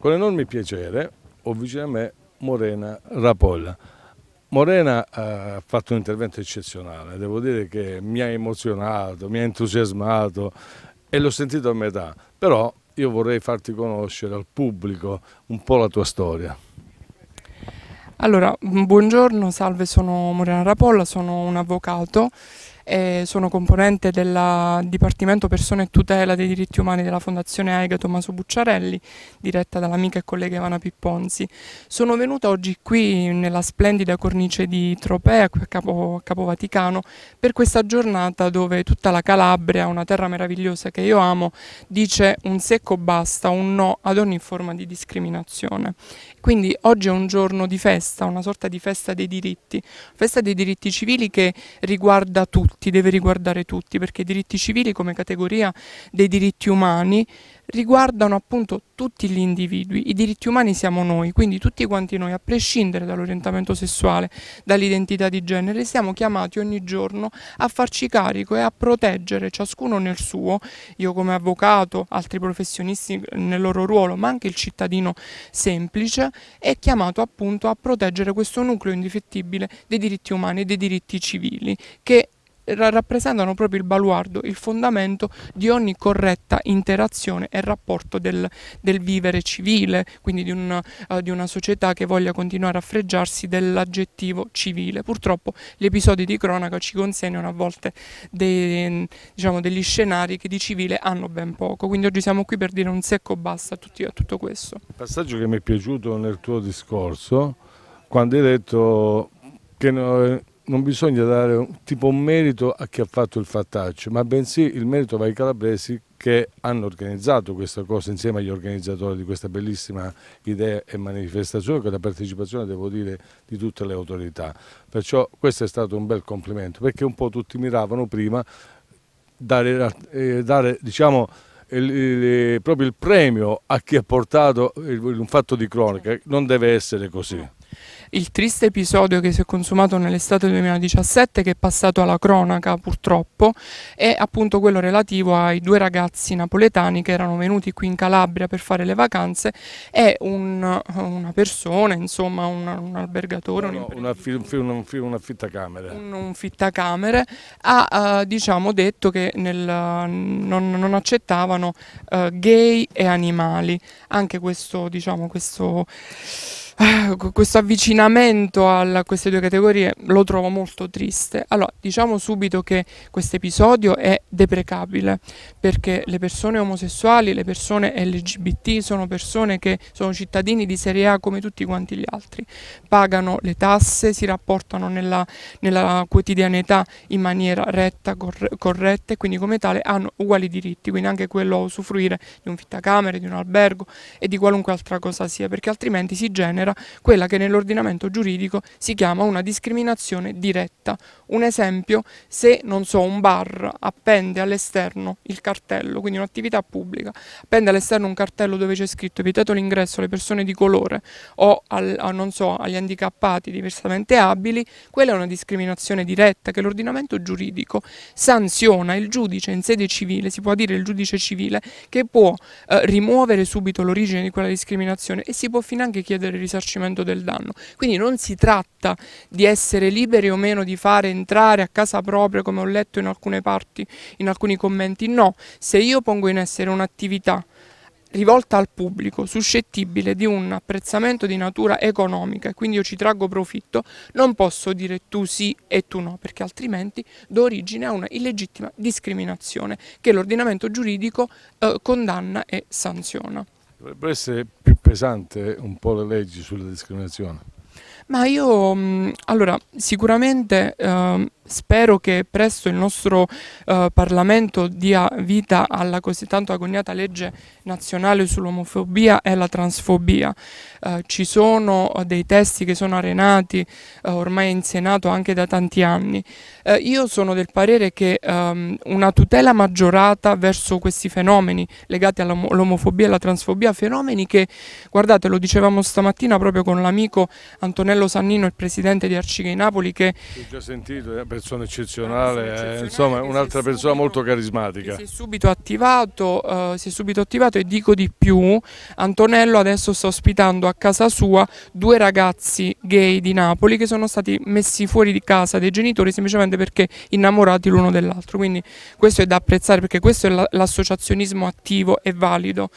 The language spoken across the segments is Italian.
Con enorme piacere ho vicino a me Morena Rapolla. Morena eh, ha fatto un intervento eccezionale, devo dire che mi ha emozionato, mi ha entusiasmato e l'ho sentito a metà, però io vorrei farti conoscere al pubblico un po' la tua storia. Allora, buongiorno, salve, sono Morena Rapolla, sono un avvocato e sono componente del Dipartimento Persone e Tutela dei diritti umani della Fondazione AIGA Tommaso Bucciarelli, diretta dall'amica e collega Ivana Pipponzi. Sono venuta oggi qui nella splendida cornice di Tropea, qui a Capo, a Capo Vaticano, per questa giornata dove tutta la Calabria, una terra meravigliosa che io amo, dice un secco basta, un no ad ogni forma di discriminazione. Quindi oggi è un giorno di festa, una sorta di festa dei diritti, festa dei diritti civili che riguarda tutti, deve riguardare tutti, perché i diritti civili come categoria dei diritti umani riguardano appunto tutti gli individui, i diritti umani siamo noi, quindi tutti quanti noi, a prescindere dall'orientamento sessuale, dall'identità di genere, siamo chiamati ogni giorno a farci carico e a proteggere ciascuno nel suo, io come avvocato, altri professionisti nel loro ruolo, ma anche il cittadino semplice, è chiamato appunto a proteggere questo nucleo indefettibile dei diritti umani e dei diritti civili, che rappresentano proprio il baluardo, il fondamento di ogni corretta interazione e rapporto del, del vivere civile, quindi di una, uh, eh, di una, società che voglia continuare a freggiarsi dell'aggettivo civile. Purtroppo gli episodi di cronaca ci consegnano a volte dei, diciamo, degli scenari che di civile hanno ben poco, quindi oggi siamo qui per dire un secco basta a, tutti, a tutto questo. Il passaggio che mi è piaciuto nel tuo discorso, quando hai detto che non bisogna dare un, tipo un merito a chi ha fatto il fattaccio, ma bensì il merito va ai calabresi che hanno organizzato questa cosa insieme agli organizzatori di questa bellissima idea e manifestazione con la partecipazione, devo dire, di tutte le autorità. Perciò questo è stato un bel complimento, perché un po' tutti miravano prima dare, eh, dare diciamo, il, il, eh, proprio il premio a chi ha portato il, un fatto di cronaca. Non deve essere così il triste episodio che si è consumato nell'estate 2017 che è passato alla cronaca purtroppo è appunto quello relativo ai due ragazzi napoletani che erano venuti qui in Calabria per fare le vacanze e un, una persona, insomma un, un albergatore, no, un, una, un, un affittacamere, un, un fittacamere ha uh, diciamo detto che nel, non, non, accettavano uh, gay e animali, anche questo diciamo questo eh, questo avvicinamento a queste due categorie lo trovo molto triste. Allora, diciamo subito che questo episodio è deprecabile perché le persone omosessuali, le persone LGBT sono persone che sono cittadini di serie A come tutti quanti gli altri, pagano le tasse, si rapportano nella, nella quotidianità in maniera retta, cor- corretta e quindi come tale hanno uguali diritti, quindi anche quello a usufruire di un fittacamere, di un albergo e di qualunque altra cosa sia, perché altrimenti si genera eccetera, quella che nell'ordinamento giuridico si chiama una discriminazione diretta. Un esempio, se non so, un bar appende all'esterno il cartello, quindi un'attività pubblica, appende all'esterno un cartello dove c'è scritto vietato l'ingresso alle persone di colore o al, a, non so, agli handicappati diversamente abili, quella è una discriminazione diretta che l'ordinamento giuridico sanziona il giudice in sede civile, si può dire il giudice civile, che può eh, rimuovere subito l'origine di quella discriminazione e si può fin anche chiedere rispetto risarcimento del danno. Quindi non si tratta di essere liberi o meno di fare entrare a casa propria, come ho letto in alcune parti, in alcuni commenti, no, se io pongo in essere un'attività rivolta al pubblico, suscettibile di un apprezzamento di natura economica e quindi io ci traggo profitto, non posso dire tu sì e tu no, perché altrimenti do origine a una illegittima discriminazione che l'ordinamento giuridico eh, condanna e sanziona. Dovrebbero essere più pesante un po' le leggi sulla discriminazione? Ma io, mm, allora, sicuramente... Eh, spero che presto il nostro eh, Parlamento dia vita alla così tanto agoniata legge nazionale sull'omofobia e la transfobia. Eh, ci sono eh, dei testi che sono arenati eh, ormai in Senato anche da tanti anni. Eh, io sono del parere che ehm, una tutela maggiorata verso questi fenomeni legati all'omofobia e alla transfobia, fenomeni che, guardate, lo dicevamo stamattina proprio con l'amico Antonello Sannino, il presidente di Arcigay Napoli, che... Ho già sentito, eh, persona eccezionale, persona eh, eccezionale insomma un'altra persona molto carismatica. Si è subito attivato, uh, si è subito attivato e dico di più, Antonello adesso sta ospitando a casa sua due ragazzi gay di Napoli che sono stati messi fuori di casa dai genitori semplicemente perché innamorati l'uno dell'altro, quindi questo è da apprezzare perché questo è l'associazionismo attivo e valido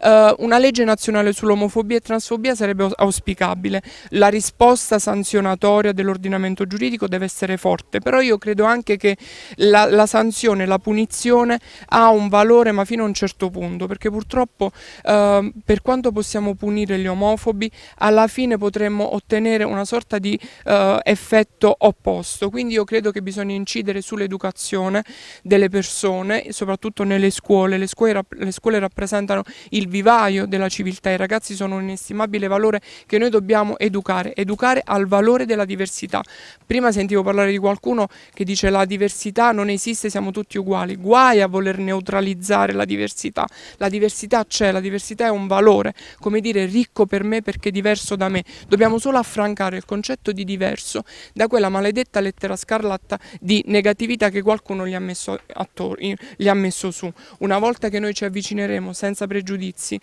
eh, una legge nazionale sull'omofobia e transfobia sarebbe auspicabile, la risposta sanzionatoria dell'ordinamento giuridico deve essere forte, però io credo anche che la, la, sanzione, la punizione ha un valore ma fino a un certo punto, perché purtroppo eh, per quanto possiamo punire gli omofobi, alla fine potremmo ottenere una sorta di eh, effetto opposto, quindi io credo che bisogna incidere sull'educazione delle persone, soprattutto nelle scuole, le scuole, le scuole rappresentano il il vivaio della civiltà. I ragazzi sono un inestimabile valore che noi dobbiamo educare, educare al valore della diversità. Prima sentivo parlare di qualcuno che dice la diversità non esiste, siamo tutti uguali. Guai a voler neutralizzare la diversità. La diversità c'è, la diversità è un valore, come dire ricco per me perché diverso da me. Dobbiamo solo affrancare il concetto di diverso da quella maledetta lettera scarlatta di negatività che qualcuno gli ha messo, attorno, gli ha messo su. Una volta che noi ci avvicineremo senza pregiudizio, pregiudizi,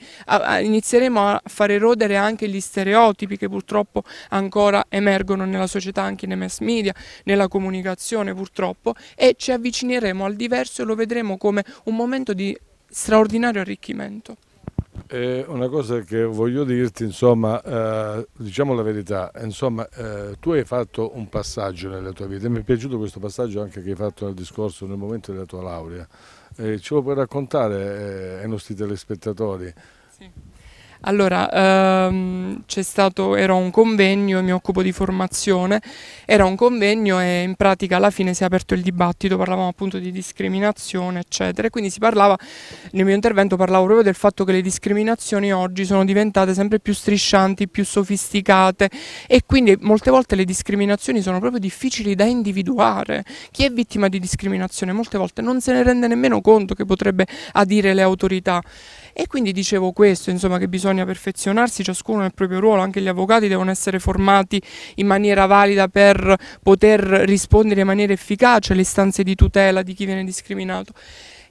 inizieremo a far erodere anche gli stereotipi che purtroppo ancora emergono nella società, anche nei mass media, nella comunicazione purtroppo e ci avvicineremo al diverso e lo vedremo come un momento di straordinario arricchimento. Eh, una cosa che voglio dirti, insomma, eh, diciamo la verità, insomma, eh, tu hai fatto un passaggio nella tua vita e mi è piaciuto questo passaggio anche che hai fatto nel discorso nel momento della tua laurea eh, ce lo puoi raccontare eh, ai nostri telespettatori? Sì. Allora, ehm, c'è stato, era un convegno, mi occupo di formazione, era un convegno e in pratica alla fine si è aperto il dibattito, parlavamo appunto di discriminazione, eccetera, e quindi si parlava, nel mio intervento parlavo proprio del fatto che le discriminazioni oggi sono diventate sempre più striscianti, più sofisticate e quindi molte volte le discriminazioni sono proprio difficili da individuare. Chi è vittima di discriminazione molte volte non se ne rende nemmeno conto che potrebbe adire le autorità. E quindi dicevo questo, insomma, che bisogna perfezionarsi ciascuno nel proprio ruolo, anche gli avvocati devono essere formati in maniera valida per poter rispondere in maniera efficace alle istanze di tutela di chi viene discriminato.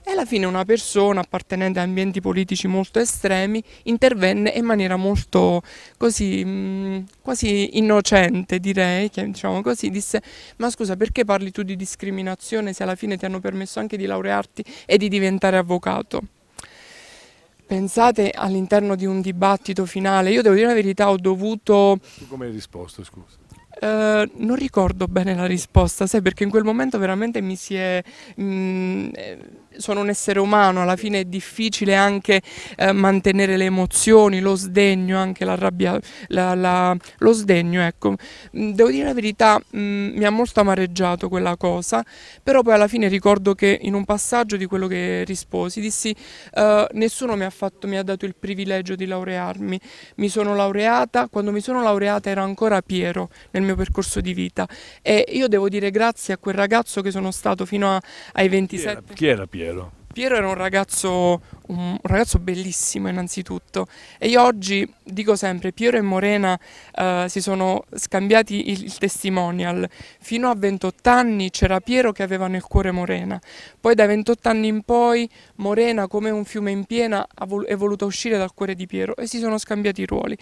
E alla fine una persona appartenente a ambienti politici molto estremi intervenne in maniera molto così, mm, quasi innocente direi, diciamo così, disse ma scusa perché parli tu di discriminazione se alla fine ti hanno permesso anche di laurearti e di diventare avvocato? Pensate all'interno di un dibattito finale, io devo dire la verità, ho dovuto... Tu come hai risposto, scusa? Uh, non ricordo bene la risposta, sai, perché in quel momento veramente mi si è... Mh, mm, eh, sono un essere umano, alla fine è difficile anche eh, mantenere le emozioni, lo sdegno, anche la rabbia, la, la, lo sdegno, ecco. Mm, devo dire la verità, mh, mm, mi ha molto amareggiato quella cosa, però poi alla fine ricordo che in un passaggio di quello che risposi dissi eh, nessuno mi ha, fatto, mi ha dato il privilegio di laurearmi, mi sono laureata, quando mi sono laureata ero ancora Piero nel mio percorso di vita e io devo dire grazie a quel ragazzo che sono stato fino a, ai 27 anni. Chi era Piero? Piero? Piero era un ragazzo, un ragazzo bellissimo innanzitutto e io oggi dico sempre Piero e Morena eh, si sono scambiati il, il testimonial, fino a 28 anni c'era Piero che aveva nel cuore Morena, poi da 28 anni in poi Morena come un fiume in piena è voluta uscire dal cuore di Piero e si sono scambiati i ruoli.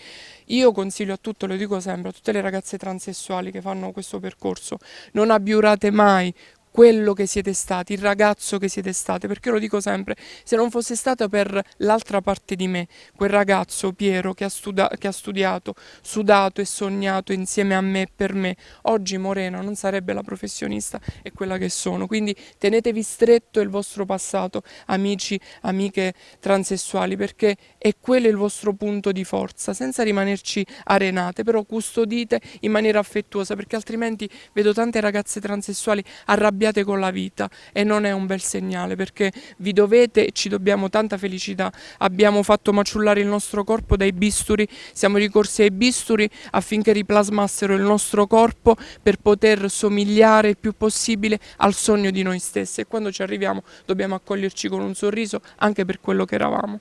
Io consiglio a tutto, lo dico sempre, a tutte le ragazze transessuali che fanno questo percorso, non abbiurate mai quello che siete stati, il ragazzo che siete stati, perché lo dico sempre, se non fosse stato per l'altra parte di me, quel ragazzo Piero che ha, che ha, studiato, sudato e sognato insieme a me e per me, oggi Morena non sarebbe la professionista e quella che sono, quindi tenetevi stretto il vostro passato, amici, amiche transessuali, perché è quello il vostro punto di forza, senza rimanerci arenate, però custodite in maniera affettuosa, perché altrimenti vedo tante ragazze transessuali arrabbiate arrabbiate con la vita e non è un bel segnale perché vi dovete e ci dobbiamo tanta felicità. Abbiamo fatto maciullare il nostro corpo dai bisturi, siamo ricorsi ai bisturi affinché riplasmassero il nostro corpo per poter somigliare il più possibile al sogno di noi stessi e quando ci arriviamo dobbiamo accoglierci con un sorriso anche per quello che eravamo.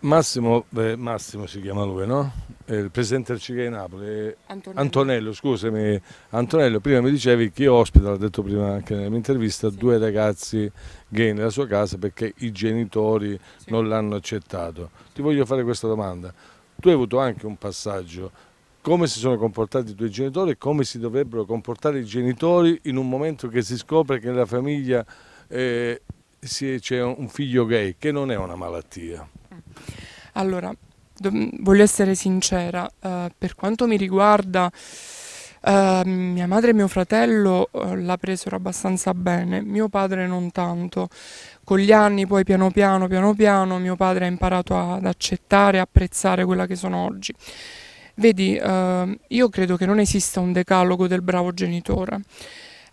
Massimo, beh, Massimo si chiama lui, no? Eh, il presidente del CICA di Napoli, eh, Antonello. Antonello. scusami, Antonello prima mi dicevi che ospita, l'ha detto prima anche nella mia intervista, sì. due ragazzi gay nella sua casa perché i genitori sì. non l'hanno accettato. Ti voglio fare questa domanda, tu hai avuto anche un passaggio, come si sono comportati i tuoi genitori e come si dovrebbero comportare i genitori in un momento che si scopre che nella famiglia eh, c'è un figlio gay, che non è una malattia? Allora, voglio essere sincera, eh, per quanto mi riguarda, eh, mia madre e mio fratello eh, la presero abbastanza bene, mio padre non tanto. Con gli anni poi piano piano, piano piano, mio padre ha imparato ad accettare e apprezzare quella che sono oggi. Vedi, ehm, io credo che non esista un decalogo del bravo genitore.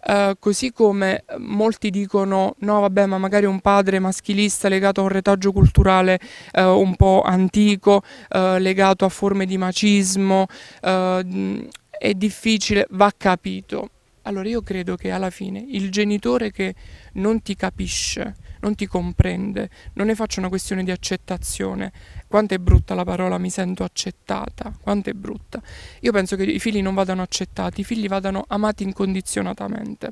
Eh, così come molti dicono no vabbè ma magari un padre maschilista legato a un retaggio culturale uh, un po' antico, uh, legato a forme di macismo, è difficile, va capito. Allora io credo che alla fine il genitore che non ti capisce, non ti comprende, non ne faccia una questione di accettazione, quanto è brutta la parola mi sento accettata, quanto è brutta. Io penso che i figli non vadano accettati, i figli vadano amati incondizionatamente.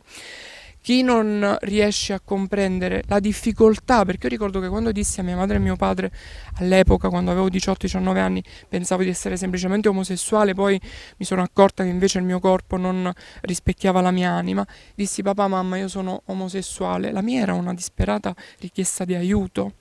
Chi non riesce a comprendere la difficoltà, perché io ricordo che quando dissi a mia madre e mio padre all'epoca, quando avevo 18-19 anni, pensavo di essere semplicemente omosessuale, poi mi sono accorta che invece il mio corpo non rispecchiava la mia anima, dissi papà, mamma, io sono omosessuale. La mia era una disperata richiesta di aiuto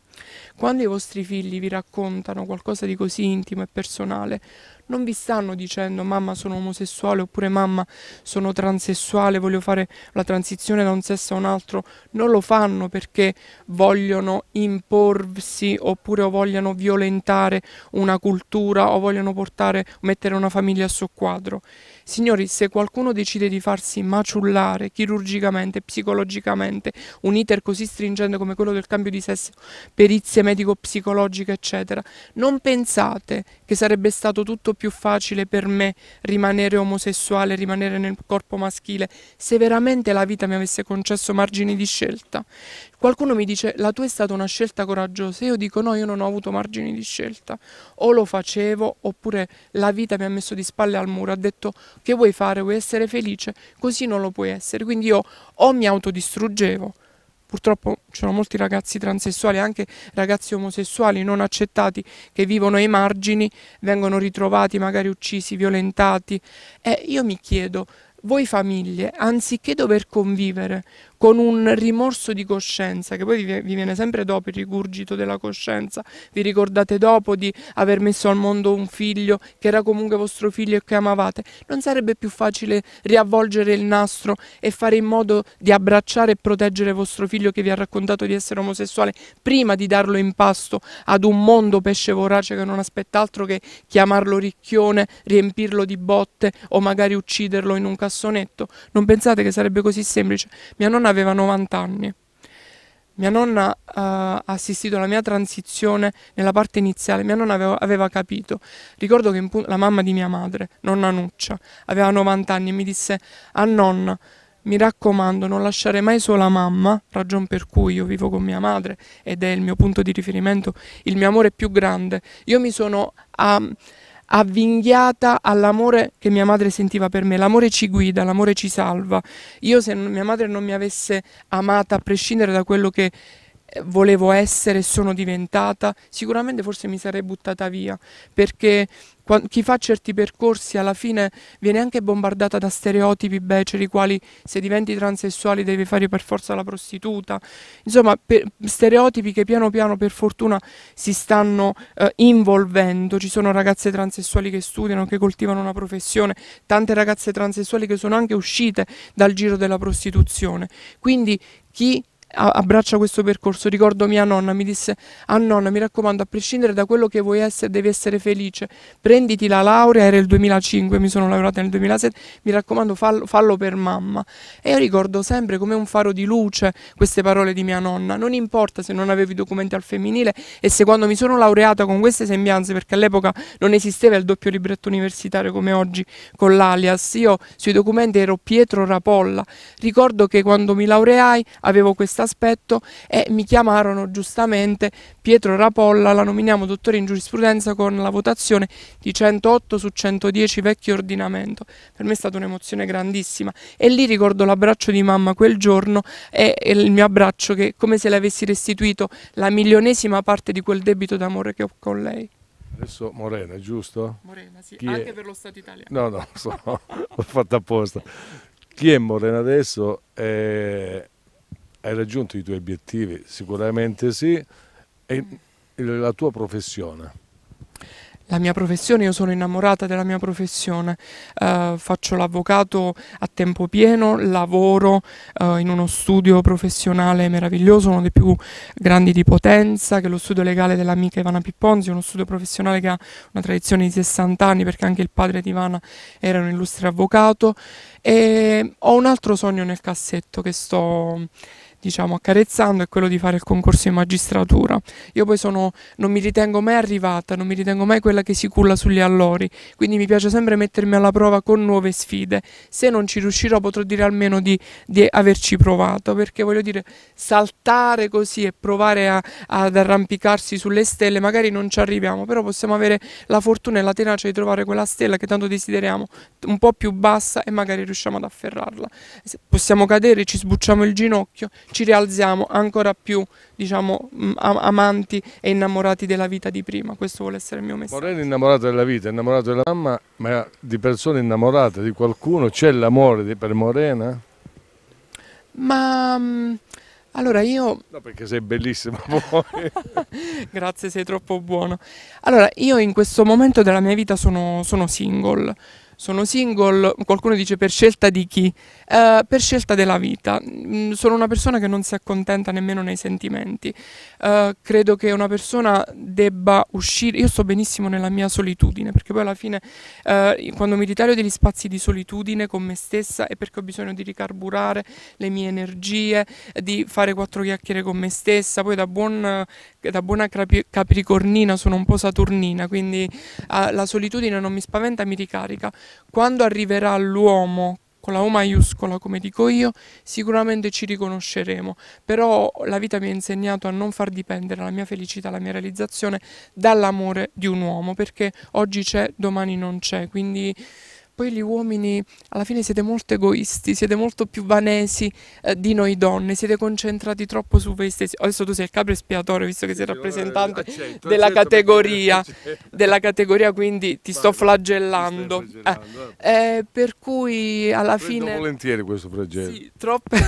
quando i vostri figli vi raccontano qualcosa di così intimo e personale, non vi stanno dicendo mamma sono omosessuale oppure mamma sono transessuale, voglio fare la transizione da un sesso a un altro, non lo fanno perché vogliono imporsi oppure o vogliono violentare una cultura o vogliono portare, mettere una famiglia a soqquadro. quadro Signori, se qualcuno decide di farsi maciullare chirurgicamente, psicologicamente, un iter così stringente come quello del cambio di sesso, perizie medico-psicologiche, eccetera, non pensate che sarebbe stato tutto più facile per me rimanere omosessuale, rimanere nel corpo maschile, se veramente la vita mi avesse concesso margini di scelta? Qualcuno mi dice la tua è stata una scelta coraggiosa, io dico no, io non ho avuto margini di scelta, o lo facevo oppure la vita mi ha messo di spalle al muro, ha detto che vuoi fare? Vuoi essere felice? Così non lo puoi essere. Quindi io o mi autodistruggevo, purtroppo c'erano molti ragazzi transessuali, anche ragazzi omosessuali non accettati che vivono ai margini, vengono ritrovati, magari uccisi, violentati. E io mi chiedo, voi famiglie, anziché dover convivere con un rimorso di coscienza che poi vi, viene sempre dopo il rigurgito della coscienza, vi ricordate dopo di aver messo al mondo un figlio che era comunque vostro figlio e che amavate, non sarebbe più facile riavvolgere il nastro e fare in modo di abbracciare e proteggere vostro figlio che vi ha raccontato di essere omosessuale prima di darlo in pasto ad un mondo pesce vorace che non aspetta altro che chiamarlo ricchione, riempirlo di botte o magari ucciderlo in un cassonetto? Non pensate che sarebbe così semplice? Mia nonna nonna aveva 90 anni. Mia nonna eh, ha uh, assistito alla mia transizione nella parte iniziale, mia nonna aveva, aveva capito. Ricordo che la mamma di mia madre, nonna Nuccia, aveva 90 anni e mi disse a nonna, mi raccomando, non lasciare mai sola mamma, ragion per cui io vivo con mia madre ed è il mio punto di riferimento, il mio amore più grande. Io mi sono... Uh, avvinghiata all'amore che mia madre sentiva per me. L'amore ci guida, l'amore ci salva. Io se mia madre non mi avesse amata, a prescindere da quello che volevo essere e sono diventata, sicuramente forse mi sarei buttata via, perché chi fa certi percorsi alla fine viene anche bombardata da stereotipi beceri quali se diventi transessuale devi fare per forza la prostituta, insomma per, stereotipi che piano piano per fortuna si stanno eh, involvendo, ci sono ragazze transessuali che studiano, che coltivano una professione, tante ragazze transessuali che sono anche uscite dal giro della prostituzione, quindi chi abbraccia questo percorso. Ricordo mia nonna, mi disse, ah nonna mi raccomando, a prescindere da quello che vuoi essere, devi essere felice, prenditi la laurea, era il 2005, mi sono laureata nel 2007, mi raccomando fallo, fallo per mamma. E io ricordo sempre come un faro di luce queste parole di mia nonna, non importa se non avevi documenti al femminile e se quando mi sono laureata con queste sembianze, perché all'epoca non esisteva il doppio libretto universitario come oggi con l'alias, io sui documenti ero Pietro Rapolla, ricordo che quando mi laureai avevo questa questo aspetto e mi chiamarono giustamente Pietro Rapolla, la nominiamo dottore in giurisprudenza con la votazione di 108 su 110 vecchio ordinamento. Per me è stata un'emozione grandissima e lì ricordo l'abbraccio di mamma quel giorno e il mio abbraccio che come se le avessi restituito la milionesima parte di quel debito d'amore che ho con lei. Adesso Morena, giusto? Morena, sì, Chi anche è? per lo Stato italiano. No, no, so, l'ho fatta apposta. Chi è Morena adesso è, eh, hai raggiunto i tuoi obiettivi? Sicuramente sì. E la tua professione? la mia professione, io sono innamorata della mia professione, uh, faccio l'avvocato a tempo pieno, lavoro uh, in uno studio professionale meraviglioso, uno dei più grandi di potenza, che è lo studio legale dell'amica Ivana Pipponzi, uno studio professionale che ha una tradizione di 60 anni perché anche il padre di Ivana era un illustre avvocato e ho un altro sogno nel cassetto che sto diciamo, accarezzando è quello di fare il concorso in magistratura. Io poi sono, non mi ritengo mai arrivata, non mi ritengo mai quella che si culla sugli allori, quindi mi piace sempre mettermi alla prova con nuove sfide. Se non ci riuscirò potrò dire almeno di, di averci provato, perché voglio dire, saltare così e provare a, ad arrampicarsi sulle stelle, magari non ci arriviamo, però possiamo avere la fortuna e la tenacia di trovare quella stella che tanto desideriamo, un po' più bassa e magari riusciamo ad afferrarla. Possiamo cadere, ci sbucciamo il ginocchio, ci rialziamo ancora più diciamo, amanti e innamorati della vita di prima. Questo vuole essere il mio messaggio. Moreno innamorato della vita, è innamorato della mamma, ma di persone innamorate di qualcuno c'è l'amore per Morena? Ma mm, allora io... No, perché sei bellissima poi. Grazie, sei troppo buono. Allora, io in questo momento della mia vita sono, sono single sono single, qualcuno dice per scelta di chi? Eh, per scelta della vita, mm, sono una persona che non si accontenta nemmeno nei sentimenti, eh, credo che una persona debba uscire, io sto benissimo nella mia solitudine perché poi alla fine eh, quando mi ritaglio degli spazi di solitudine con me stessa è perché ho bisogno di ricarburare le mie energie, di fare quattro chiacchiere con me stessa, poi da, buon, da buona capricornina sono un po' saturnina, quindi eh, la solitudine non mi spaventa, mi ricarica. Quando arriverà l'uomo con la O maiuscola, come dico io, sicuramente ci riconosceremo, però la vita mi ha insegnato a non far dipendere la mia felicità, la mia realizzazione dall'amore di un uomo, perché oggi c'è, domani non c'è, quindi poi gli uomini alla fine siete molto egoisti, siete molto più vanesi eh, di noi donne, siete concentrati troppo su voi stessi. Adesso tu sei il capo espiatore, visto che sei rappresentante accetto, della, categoria, della categoria, quindi ti sto flagellando. flagellando. Eh. eh, eh, per cui alla Prendo fine... volentieri questo flagello. Sì, troppe...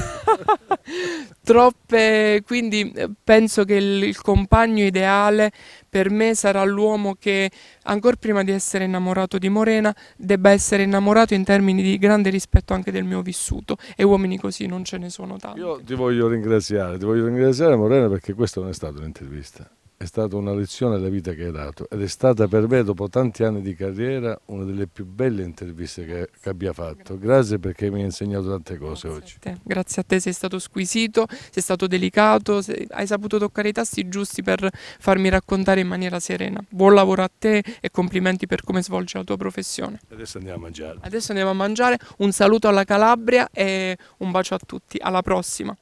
troppe... Quindi eh, penso che il, il compagno ideale per me sarà l'uomo che, ancora prima di essere innamorato di Morena, debba essere innamorato in termini di grande rispetto anche del mio vissuto e uomini così non ce ne sono tanti. Io ti voglio ringraziare, ti voglio ringraziare Morena perché questa non è stata un'intervista è stata una lezione della vita che hai dato ed è stata per me dopo tanti anni di carriera una delle più belle interviste che, che abbia fatto. Grazie perché mi hai insegnato tante cose Grazie oggi. A Grazie a te, sei stato squisito, sei stato delicato, sei, hai saputo toccare i tasti giusti per farmi raccontare in maniera serena. Buon lavoro a te e complimenti per come svolgi la tua professione. Adesso andiamo a mangiare. Adesso andiamo a mangiare, un saluto alla Calabria e un bacio a tutti, alla prossima.